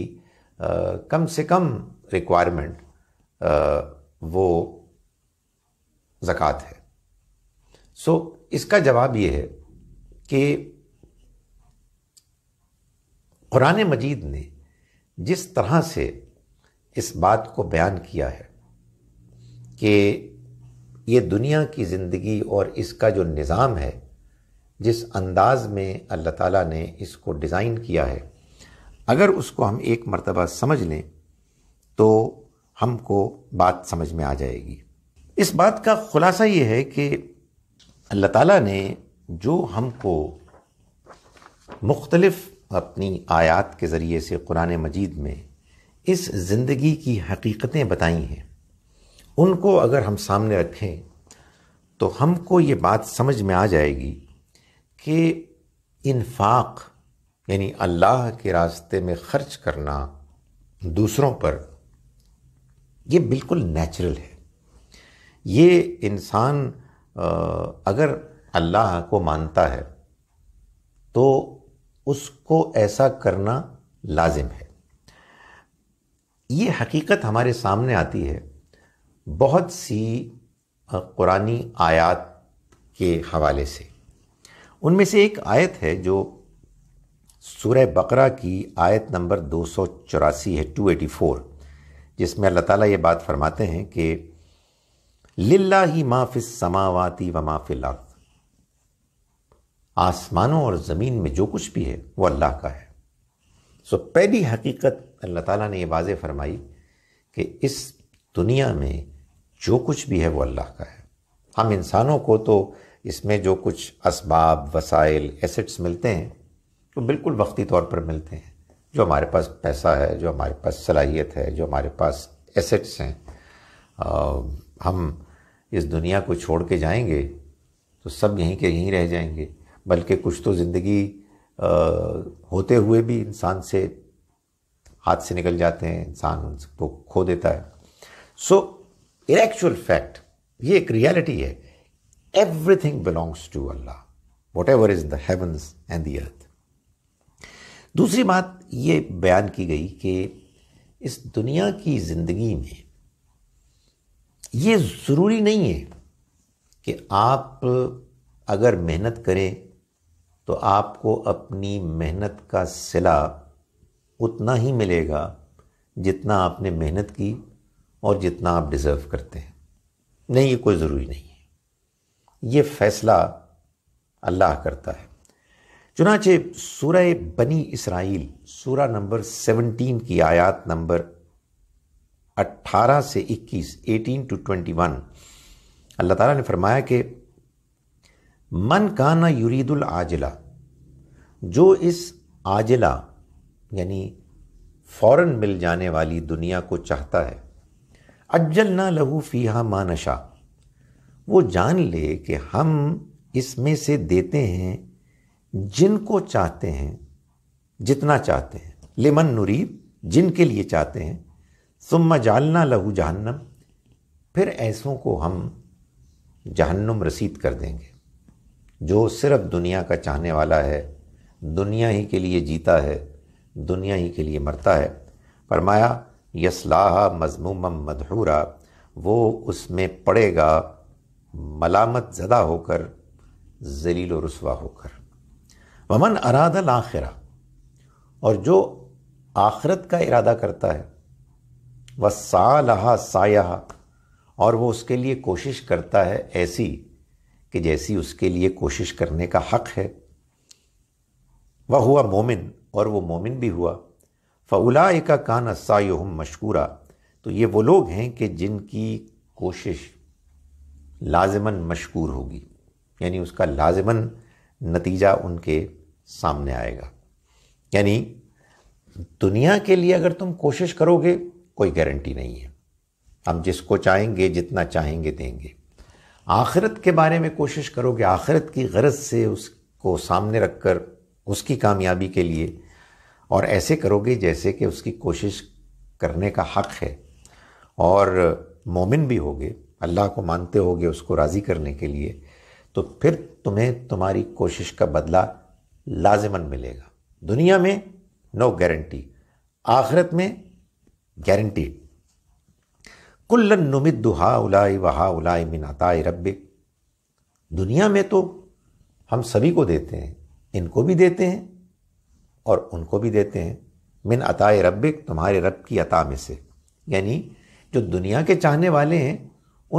आ, कम से कम रिक्वायरमेंट वो ज़क़़त है सो इसका जवाब ये है कि कुरान मजीद ने जिस तरह से इस बात को बयान किया है कि ये दुनिया की ज़िंदगी और इसका जो निज़ाम है जिस अंदाज में अल्लाह ताला ने इसको डिज़ाइन किया है अगर उसको हम एक मरतबा समझ लें तो हमको बात समझ में आ जाएगी इस बात का ख़ुलासा ये है कि अल्लाह ताला ने जो हमको मुख्तलफ़ अपनी आयत के ज़रिए से कुरान मजीद में इस ज़िंदगी की हकीकतें बताई हैं उनको अगर हम सामने रखें तो हमको ये बात समझ में आ जाएगी कि इन्फाक यानी अल्लाह के रास्ते में ख़र्च करना दूसरों पर ये बिल्कुल नेचुरल है ये इंसान अगर अल्लाह को मानता है तो उसको ऐसा करना लाजिम है ये हकीकत हमारे सामने आती है बहुत सी कुरानी आयात के हवाले से उनमें से एक आयत है जो सूरह बकरा की आयत नंबर दो सौ चौरासी है टू एटी फोर जिसमें अल्लाह ताला ये बात फरमाते हैं कि लिल्ला ही माफ़िस समावाती व माफ़िल आसमानों और ज़मीन में जो कुछ भी है वो अल्लाह का है सो पहली हकीकत अल्लाह ताला ने ये वाज फरमाई कि इस दुनिया में जो कुछ भी है वो अल्लाह का है हम इंसानों को तो इसमें जो कुछ इसबाब वसाइल एसेट्स मिलते हैं तो बिल्कुल वक्ती तौर पर मिलते हैं जो हमारे पास पैसा है जो हमारे पास सलाहियत है जो हमारे पास एसेट्स हैं आ, हम इस दुनिया को छोड़ के जाएंगे तो सब यहीं के यहीं रह जाएंगे बल्कि कुछ तो ज़िंदगी होते हुए भी इंसान से हाथ से निकल जाते हैं इंसान उनको खो देता है सो इन एक्चुअल फैक्ट ये एक रियलिटी है everything belongs to Allah whatever is the heavens and the earth दूसरी बात ये बयान की गई कि इस दुनिया की ज़िंदगी में ये ज़रूरी नहीं है कि आप अगर मेहनत करें तो आपको अपनी मेहनत का सिला उतना ही मिलेगा जितना आपने मेहनत की और जितना आप डिज़र्व करते हैं नहीं ये कोई ज़रूरी नहीं है ये फ़ैसला अल्लाह करता है चुनाचे सूरह बनी इसराइल सूरह नंबर 17 की आयात नंबर 18 से 21 18 टू 21 अल्लाह ताला ने फरमाया कि मन का ना युरीदुल आजिला जो इस आजिला यानी फौरन मिल जाने वाली दुनिया को चाहता है अज्जल ना लहू फ़ीहा मानशा वो जान ले कि हम इसमें से देते हैं जिनको चाहते हैं जितना चाहते हैं लेमन नुरीब जिनके लिए चाहते हैं सुम्मा जालना लहू जहन्नम फिर ऐसों को हम जहन्नुम रसीद कर देंगे जो सिर्फ दुनिया का चाहने वाला है दुनिया ही के लिए जीता है दुनिया ही के लिए मरता है फरमाया यसलाह मजमूम मधहूरा वो उसमें पड़ेगा मलामत ज़दा होकर जलील रसवा होकर वमन अरादल आखिरा और जो आखरत का इरादा करता है वह सा लहा और वो उसके लिए कोशिश करता है ऐसी कि जैसी उसके लिए कोशिश करने का हक़ है वह हुआ मोमिन और वो मोमिन भी हुआ फौला का कान सायुम मशकूरा तो ये वो लोग हैं कि जिनकी कोशिश लाजमन मशकूर होगी यानी उसका लाजमन नतीजा उनके सामने आएगा यानी दुनिया के लिए अगर तुम कोशिश करोगे कोई गारंटी नहीं है हम जिसको चाहेंगे जितना चाहेंगे देंगे आखिरत के बारे में कोशिश करोगे आखिरत की गरज से उसको सामने रख कर उसकी कामयाबी के लिए और ऐसे करोगे जैसे कि उसकी कोशिश करने का हक है और मोमिन भी होगे अल्लाह को मानते होगे उसको राज़ी करने के लिए तो फिर तुम्हें तुम्हारी कोशिश का बदला लाजमन मिलेगा दुनिया में नो गारंटी आखिरत में गारंटीड कुल्लन नुमित दुहा उलाई वहा उलाई मिनाताए रब्बे दुनिया में तो हम सभी को देते हैं इनको भी देते हैं और उनको भी देते हैं मिन अताए रब्बे तुम्हारे रब की अता में से यानी जो दुनिया के चाहने वाले हैं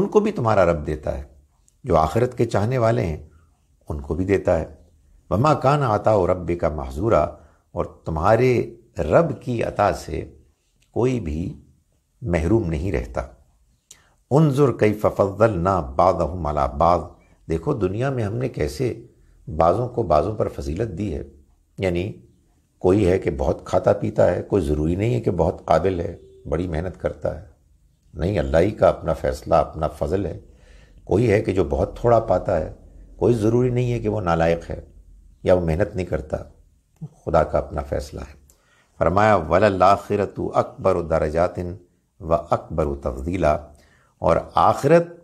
उनको भी तुम्हारा रब देता है जो आखिरत के चाहने वाले हैं उनको भी देता है वमा कान आता और रब का महजूरा और तुम्हारे रब की अता से कोई भी महरूम नहीं रहता उनजुर कई फफजल ना बाद मला बाद देखो दुनिया में हमने कैसे बाज़ों को बाज़ों पर फजीलत दी है यानी कोई है कि बहुत खाता पीता है कोई ज़रूरी नहीं है कि बहुत काबिल है बड़ी मेहनत करता है नहीं अल्लाह ही का अपना फ़ैसला अपना फजल है कोई है कि जो बहुत थोड़ा पाता है कोई ज़रूरी नहीं है कि वो नालायक है या वो मेहनत नहीं करता खुदा का अपना फ़ैसला है फरमाया वलाखिरत अकबर दर्जातिन व अकबर तफजीला और आखिरत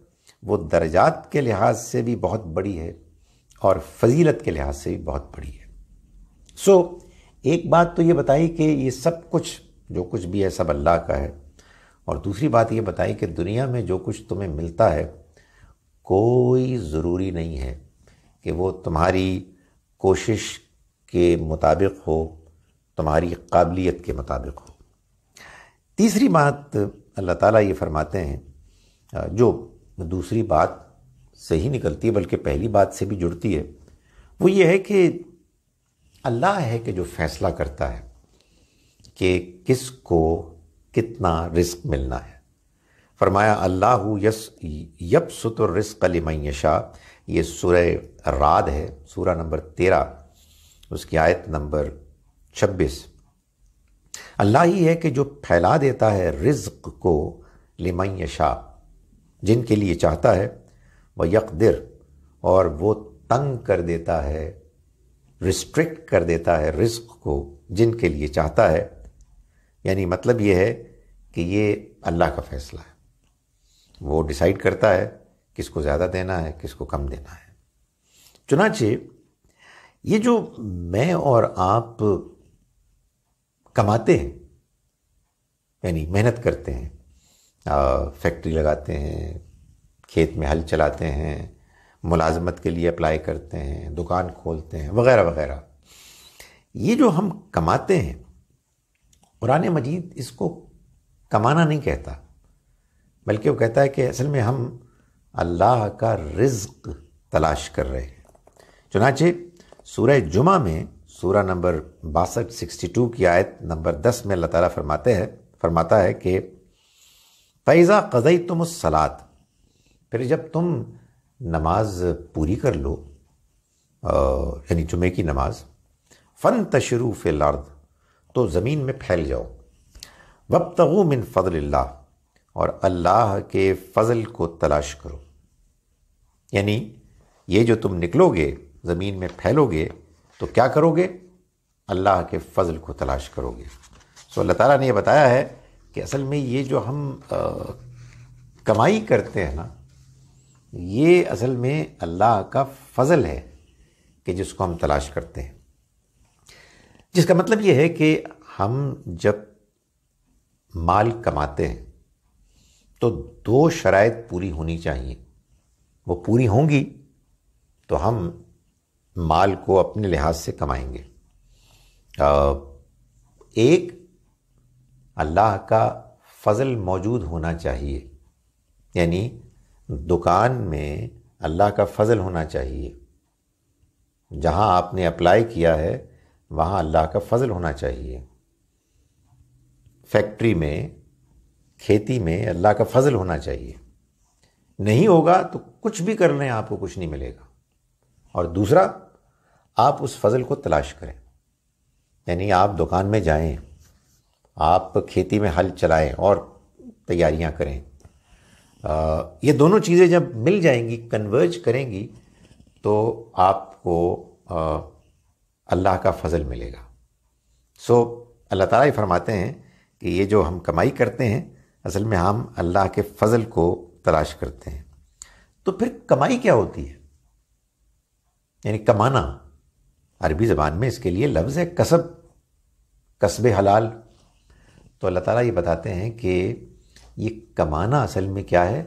वो दर्जात के लिहाज से भी बहुत बड़ी है और फजीलत के लिहाज से भी बहुत बड़ी है सो एक बात तो ये बताई कि ये सब कुछ जो कुछ भी है सब अल्लाह का है और दूसरी बात ये बताई कि दुनिया में जो कुछ तुम्हें मिलता है कोई ज़रूरी नहीं है कि वो तुम्हारी कोशिश के मुताबिक हो तुम्हारी काबिलियत के मुताबिक हो तीसरी बात अल्लाह ताला ये फरमाते हैं जो दूसरी बात से ही निकलती है बल्कि पहली बात से भी जुड़ती है वो ये है कि अल्लाह है कि जो फैसला करता है कि किस को कितना रिस्क मिलना है फरमाया अल्लाह यस यब सुतर रिस्क लिमयशा ये सुरह राद है सूर नंबर तेरह उसकी आयत नंबर छब्बीस अल्लाह ही है कि जो फैला देता है रिज्क को लिमयशा जिनके लिए चाहता है वह यकदिर और वो तंग कर देता है रिस्ट्रिक्ट कर देता है रिस्क को जिनके लिए चाहता है यानी मतलब ये है कि ये अल्लाह का फैसला है वो डिसाइड करता है किसको ज़्यादा देना है किसको कम देना है चुनाचे ये जो मैं और आप कमाते हैं यानी मेहनत करते हैं फैक्ट्री लगाते हैं खेत में हल चलाते हैं मुलाजमत के लिए अप्लाई करते हैं दुकान खोलते हैं वगैरह वगैरह ये जो हम कमाते हैं कुरान मजीद इसको कमाना नहीं कहता बल्कि वो कहता है कि असल में हम अल्लाह का रिज्क तलाश कर रहे हैं चुनाचे सूरह जुमा में सूरह नंबर बासठ सिक्सटी टू की आयत नंबर दस में अल्लाह ताला फरमाते हैं फरमाता है कि फ़ैज़ा कज़ई तुम सलात फिर जब तुम नमाज पूरी कर लो यानी जुमे की नमाज फ़न तशरूफ़ लर्द तो ज़मीन में फैल जाओ वब तगु मिन फ़ضल और अल्लाह के फ़ज़ल को तलाश करो यानी ये जो तुम निकलोगे ज़मीन में फैलोगे तो क्या करोगे अल्लाह के फ़ज़ल को तलाश करोगे सो तो अल्लाह ताला ने यह बताया है कि असल में ये जो हम आ, कमाई करते हैं ना ये असल में अल्लाह का फजल है कि जिसको हम तलाश करते हैं जिसका मतलब ये है कि हम जब माल कमाते हैं तो दो शराय पूरी होनी चाहिए वो पूरी होंगी तो हम माल को अपने लिहाज से कमाएंगे एक अल्लाह का फ़ज़ल मौजूद होना चाहिए यानी दुकान में अल्लाह का फ़ज़ल होना चाहिए जहाँ आपने अप्लाई किया है वहाँ अल्लाह का फ़ज़ल होना चाहिए फैक्ट्री में खेती में अल्लाह का फ़ज़ल होना चाहिए नहीं होगा तो कुछ भी कर लें आपको कुछ नहीं मिलेगा और दूसरा आप उस फ़ज़ल को तलाश करें यानी आप दुकान में जाएं आप खेती में हल चलाएं और तैयारियां करें आ, ये दोनों चीज़ें जब मिल जाएंगी कन्वर्ज करेंगी तो आपको अल्लाह का फजल मिलेगा सो अल्लाह ताला ही फरमाते हैं कि ये जो हम कमाई करते हैं असल में हम अल्लाह के फजल को तलाश करते हैं तो फिर कमाई क्या होती है यानी कमाना अरबी ज़बान में इसके लिए लफ्ज़ है कसब कस्बे हलाल तो अल्लाह ताला ये बताते हैं कि ये कमाना असल में क्या है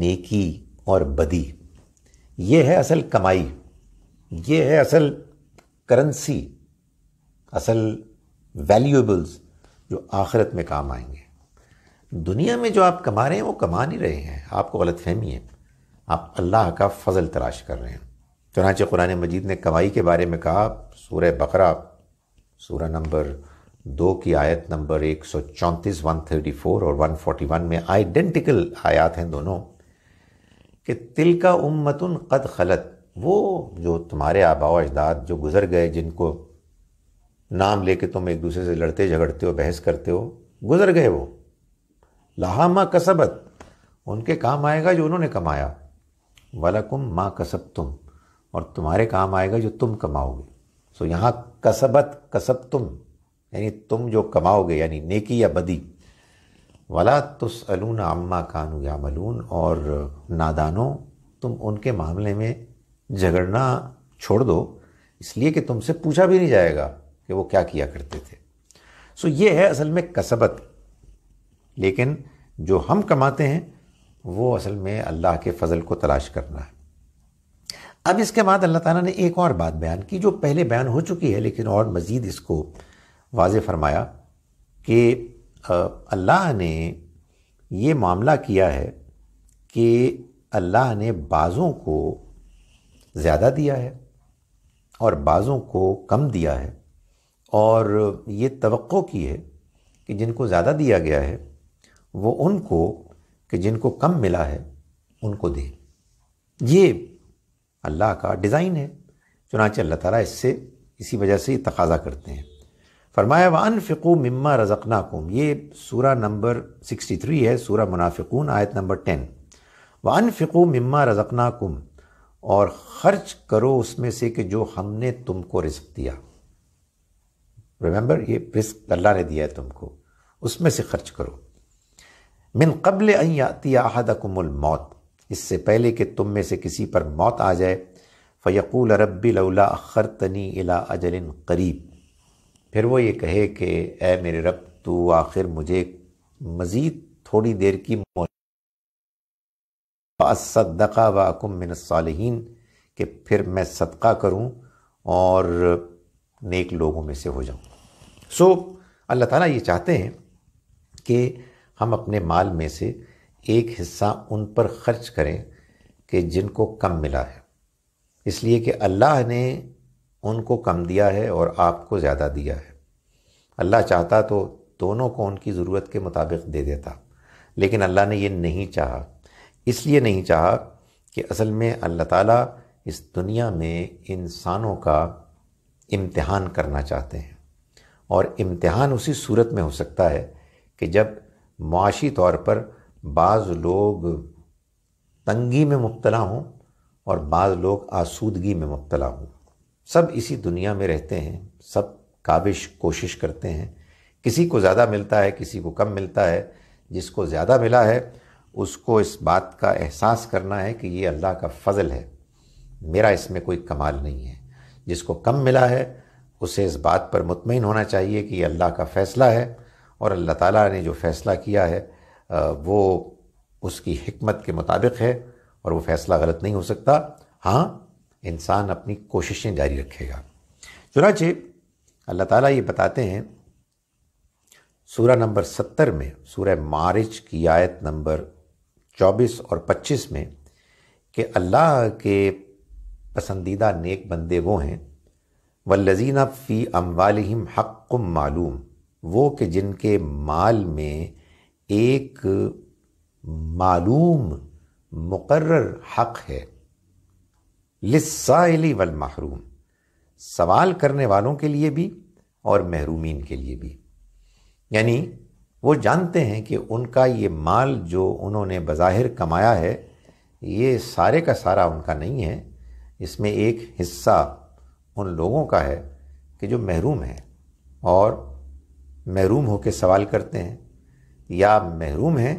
नेकी और बदी ये है असल कमाई ये है असल करेंसी असल वैल्यूएबल्स जो आखिरत में काम आएंगे दुनिया में जो आप कमा रहे हैं वो कमा नहीं रहे हैं आपको गलत फहमी है आप अल्लाह का फजल तलाश कर रहे हैं चुनाचे कुरान मजीद ने कमाई के बारे में कहा सूर्य बकरा सूरह नंबर दो की आयत नंबर एक सौ चौंतीस वन थर्टी फोर और वन फोर्टी वन में आइडेंटिकल आयात हैं दोनों कि तिल का उम्मतन कद खलत वो जो तुम्हारे आबाव अजदाद जो गुज़र गए जिनको नाम लेके तुम एक दूसरे से लड़ते झगड़ते हो बहस करते हो गुज़र गए वो लहामा कसबत उनके काम आएगा जो उन्होंने कमाया वलकुम माँ कसब तुम और तुम्हारे काम आएगा जो तुम कमाओगे सो यहाँ कसबत कसब तुम यानी तुम जो कमाओगे यानी नेकी या बदी वला अलून अम्मा कानू या मलून और नादानों तुम उनके मामले में झगड़ना छोड़ दो इसलिए कि तुमसे पूछा भी नहीं जाएगा कि वो क्या किया करते थे सो ये है असल में कसबत लेकिन जो हम कमाते हैं वो असल में अल्लाह के फजल को तलाश करना है अब इसके बाद अल्लाह ताला ने एक और बात बयान की जो पहले बयान हो चुकी है लेकिन और मज़ीद इसको वाज फरमाया कि अल्लाह ने ये मामला किया है कि अल्लाह ने बाज़ों को ज़्यादा दिया है और बाज़ों को कम दिया है और ये तो की है कि जिनको ज़्यादा दिया गया है वो उनको कि जिनको कम मिला है उनको दें ये अल्लाह का डिज़ाइन है चुनाच अल्लाह ताला इससे इसी वजह से तकाजा करते हैं फरमाया वन फ़िकू मम्मा रज़कना कुम ये सूरा नंबर सिक्सटी थ्री है सूरा मुनाफिकून आयत नंबर टेन वन फ़िकू मम्मा रज़कना कुम और ख़र्च करो उसमें से कि जो हमने तुमको रिस्क दिया रिमेंबर ये रिस्क अल्लाह ने दिया है तुमको उसमें से ख़र्च करो मिन कबल अयातियाहदकुमुल मौत इससे पहले कि तुम में से किसी पर मौत आ जाए फ़यकूल रब्बी लौला अखर तनी अला अजलिन करीब फिर वो ये कहे कि ए मेरे रब तो आखिर मुझे मज़ीद थोड़ी देर की असदका वाकुम सालहीन के फिर मैं सदका करूँ और नेक लोगों में से हो जाऊँ सो अल्लाह ताला ये चाहते हैं कि हम अपने माल में से एक हिस्सा उन पर ख़र्च करें कि जिनको कम मिला है इसलिए कि अल्लाह ने उनको कम दिया है और आपको ज़्यादा दिया है अल्लाह चाहता तो दोनों को उनकी ज़रूरत के मुताबिक दे देता लेकिन अल्लाह ने यह नहीं चाहा इसलिए नहीं चाहा कि असल में अल्लाह ताला इस दुनिया में इंसानों का इम्तिहान करना चाहते हैं और इम्तिहान उसी सूरत में हो सकता है कि जब माशी तौर पर बाज़ लोग तंगी में मुबतला हों और बाज़ लोग आसूदगी में मुबतला हों सब इसी दुनिया में रहते हैं सब काबिश कोशिश करते हैं किसी को ज़्यादा मिलता है किसी को कम मिलता है जिसको ज़्यादा मिला है उसको इस बात का एहसास करना है कि ये अल्लाह का फजल है मेरा इसमें कोई कमाल नहीं है जिसको कम मिला है उसे इस बात पर मुतमिन होना चाहिए कि ये अल्लाह का फ़ैसला है और अल्लाह ताला ने जो फ़ैसला किया है वो उसकी हमत के मुताबिक है और वो फ़ैसला गलत नहीं हो सकता हाँ इंसान अपनी कोशिशें जारी रखेगा चुनाचे अल्लाह ताला ये बताते हैं सूरह नंबर सत्तर में सूरह मारिज की आयत नंबर चौबीस और पच्चीस में कि अल्लाह के पसंदीदा नेक बंदे वो हैं लजीना फ़ी अम्वालहिम हक़ मालूम वो कि जिनके माल में एक मालूम मुकर्र हक़ है लिस्साइली वल महरूम सवाल करने वालों के लिए भी और महरूमीन के लिए भी यानी वो जानते हैं कि उनका ये माल जो उन्होंने बज़ाहिर कमाया है ये सारे का सारा उनका नहीं है इसमें एक हिस्सा उन लोगों का है कि जो महरूम हैं और महरूम होकर सवाल करते हैं या महरूम हैं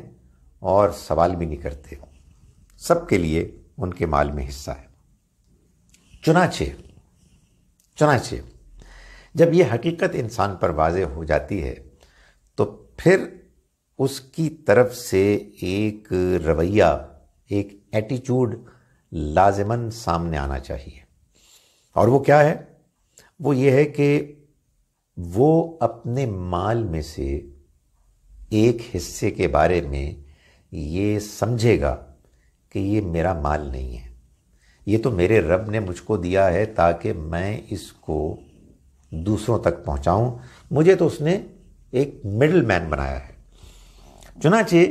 और सवाल भी नहीं करते सबके लिए उनके माल में हिस्सा है चुनाचे चुनाचे जब ये हकीकत इंसान पर वाज हो जाती है तो फिर उसकी तरफ से एक रवैया एक एटीट्यूड लाजमन सामने आना चाहिए और वो क्या है वो ये है कि वो अपने माल में से एक हिस्से के बारे में ये समझेगा कि ये मेरा माल नहीं है ये तो मेरे रब ने मुझको दिया है ताकि मैं इसको दूसरों तक पहुंचाऊं मुझे तो उसने एक मिडल मैन बनाया है चुनाचे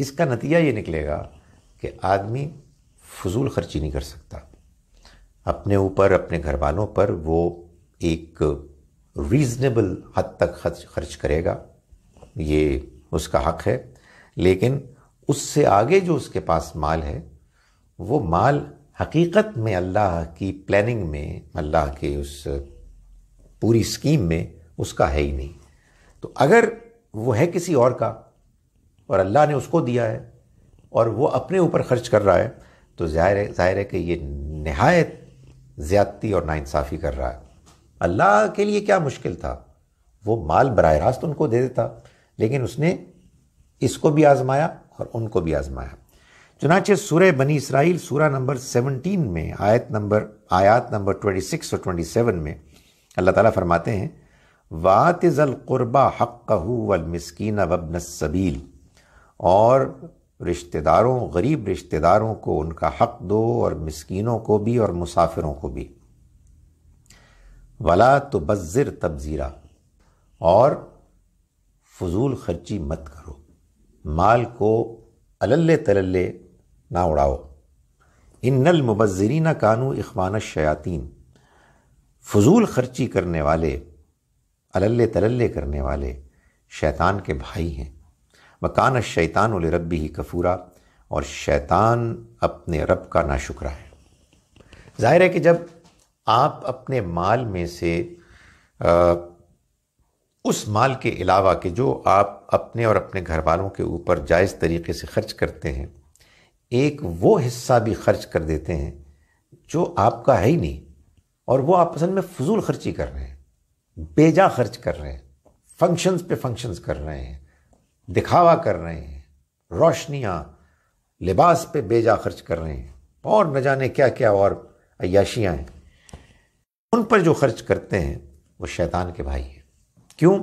इसका नतीजा ये निकलेगा कि आदमी फजूल खर्ची नहीं कर सकता अपने ऊपर अपने घर वालों पर वो एक रीज़नेबल हद तक खर्च खर्च करेगा ये उसका हक है लेकिन उससे आगे जो उसके पास माल है वो माल हकीकत में अल्लाह की प्लानिंग में अल्लाह के उस पूरी स्कीम में उसका है ही नहीं तो अगर वो है किसी और का और अल्लाह ने उसको दिया है और वो अपने ऊपर खर्च कर रहा है तो ज़ाहिर है ज़ाहिर है कि ये नहायत ज़्यादती और नाइंसाफ़ी कर रहा है अल्लाह के लिए क्या मुश्किल था वो माल बर रास्त उनको दे देता लेकिन उसने इसको भी आज़माया और उनको भी आज़माया चुनाचे सूर्य बनी इसराइल सूरा नंबर 17 में आयत नंबर आयात नंबर 26 और 27 में अल्लाह ताला फरमाते हैं वात ज़ल क़ुरबा हक़ वलमस्किन वबन सबील और रिश्तेदारों गरीब रिश्तेदारों को उनका हक़ दो और मस्किनों को भी और मुसाफिरों को भी वला तो बज़र तबज़ीरा और फजूल खर्ची मत करो माल को अलल्ले तलल्ले ना उड़ाओ मुबजरी ना कानू इखवान शयातीन फजूल खर्ची करने वाले अलल्ले तलल्ले करने वाले शैतान के भाई हैं मकान शैतान उल रबी ही कफूरा और शैतान अपने रब का ना नाशुक्रा है जाहिर है कि जब आप अपने माल में से आ, उस माल के अलावा कि जो आप अपने और अपने घर वालों के ऊपर जायज़ तरीके से खर्च करते हैं एक वो हिस्सा भी खर्च कर देते हैं जो आपका है ही नहीं और वो आप असल में फजूल खर्ची कर रहे हैं बेजा खर्च कर रहे हैं फंक्शंस पे फंक्शंस कर रहे हैं दिखावा कर रहे हैं रोशनियाँ लिबास पे बेजा खर्च कर रहे हैं और न जाने क्या क्या और अयाशियाँ हैं उन पर जो खर्च करते हैं वो शैतान के भाई हैं क्यों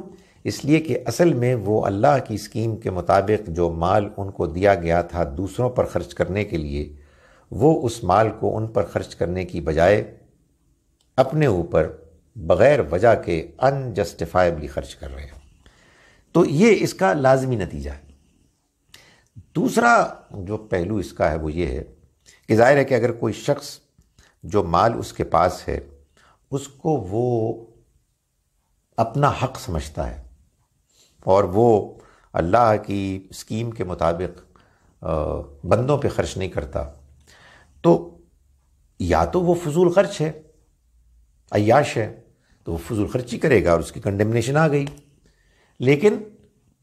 इसलिए कि असल में वो अल्लाह की स्कीम के मुताबिक जो माल उनको दिया गया था दूसरों पर खर्च करने के लिए वो उस माल को उन पर खर्च करने की बजाय अपने ऊपर बग़ैर वजह के अनजस्टिफाइबली खर्च कर रहे हैं तो ये इसका लाजमी नतीजा है दूसरा जो पहलू इसका है वो ये है कि जाहिर है कि अगर कोई शख्स जो माल उसके पास है उसको वो अपना हक समझता है और वो अल्लाह की स्कीम के मुताबिक बंदों पे खर्च नहीं करता तो या तो वो फजूल खर्च है अयाश है तो वो फजूल खर्ची करेगा और उसकी कंडेमनेशन आ गई लेकिन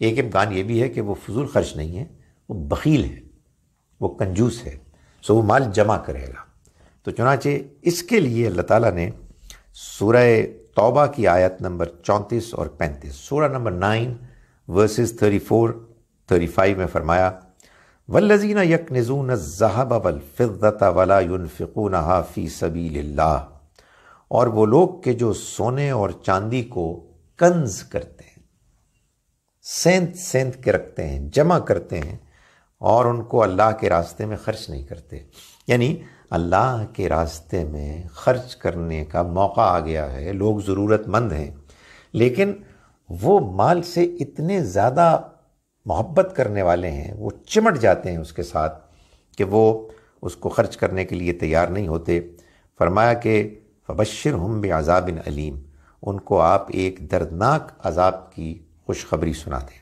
एक इम्कान ये भी है कि वो फजूल खर्च नहीं है वो बकील है वो कंजूस है सो वो माल जमा करेगा तो चुनाचे इसके लिए अल्लाह ताला ने सूरह तौबा की आयत नंबर चौंतीस और पैंतीस सूरह नंबर नाइन वर्सेस 34, 35 में फरमाया वल्लजीना यक नजून जहाब वल फ़िरत वला युनफ़िकून हाफ़ी सबी और वो लोग के जो सोने और चांदी को कंज करते हैं सेंत सेंत के रखते हैं जमा करते हैं और उनको अल्लाह के रास्ते में ख़र्च नहीं करते यानी अल्लाह के रास्ते में ख़र्च करने का मौका आ गया है लोग ज़रूरतमंद हैं लेकिन वो माल से इतने ज़्यादा मोहब्बत करने वाले हैं वो चिमट जाते हैं उसके साथ कि वो उसको ख़र्च करने के लिए तैयार नहीं होते फरमाया कि फबशर हम बे अजाबिन अलीम उनको आप एक दर्दनाक अजाब की खुशखबरी सुना दें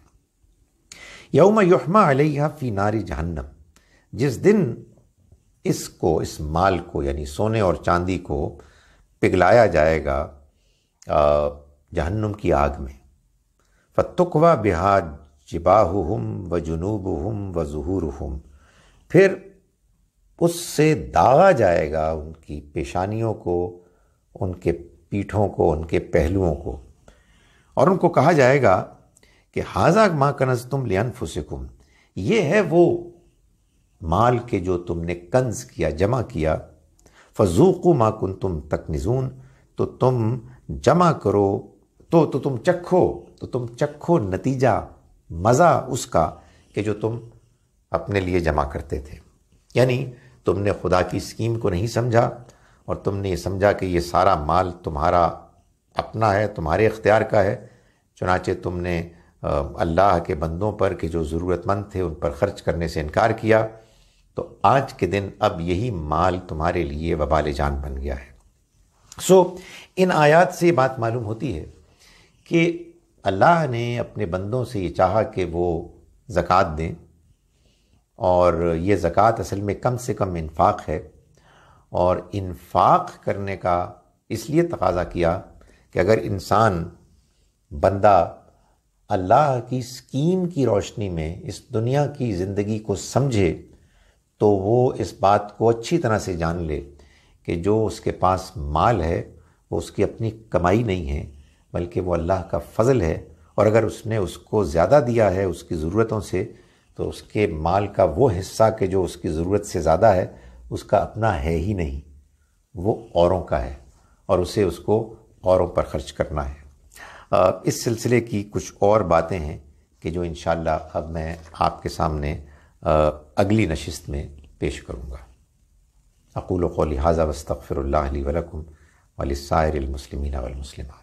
यौम युमा अलिया फ़ी नारी जहन्नम जिस दिन इसको इस माल को यानी सोने और चांदी को पिघलाया जाएगा जहन्नम की आग में फ़तुकवा बिहा जिबाहुम व जुनूबहुम व हम फिर उससे दागा जाएगा उनकी पेशानियों को उनके पीठों को उनके पहलुओं को और उनको कहा जाएगा कि हाजा माँ कनज तुम लियन फुसकुम ये है वो माल के जो तुमने कंज किया जमा किया फजूकु माँ कुन तुम तक निजून तो तुम जमा करो तो तो तुम चखो तो तुम चखो नतीजा मज़ा उसका कि जो तुम अपने लिए जमा करते थे यानी तुमने खुदा की स्कीम को नहीं समझा और तुमने ये समझा कि ये सारा माल तुम्हारा अपना है तुम्हारे इख्तियार का है चुनाचे तुमने अल्लाह के बंदों पर कि जो ज़रूरतमंद थे उन पर ख़र्च करने से इनकार किया तो आज के दिन अब यही माल तुम्हारे लिए वबाल जान बन गया है सो so, इन आयात से बात मालूम होती है कि अल्लाह ने अपने बंदों से ये चाहा कि वो ज़क़़त दें और ये ज़क़़त असल में कम से कम इन्फाक़ है और इन्फाक़ करने का इसलिए तकाजा किया कि अगर इंसान बंदा अल्लाह की स्कीम की रोशनी में इस दुनिया की ज़िंदगी को समझे तो वो इस बात को अच्छी तरह से जान ले कि जो उसके पास माल है वो उसकी अपनी कमाई नहीं है बल्कि वो अल्लाह का फ़ज़ल है और अगर उसने उसको ज़्यादा दिया है उसकी ज़रूरतों से तो उसके माल का वो हिस्सा के जो उसकी ज़रूरत से ज़्यादा है उसका अपना है ही नहीं वो औरों का है और उसे उसको औरों पर ख़र्च करना है इस सिलसिले की कुछ और बातें हैं कि जो इन अब मैं आपके सामने अगली नशस्त में पेश करूँगा अकूल को लिहाजा वस्तफ़िर वलकम वलसायर वलमसलिमा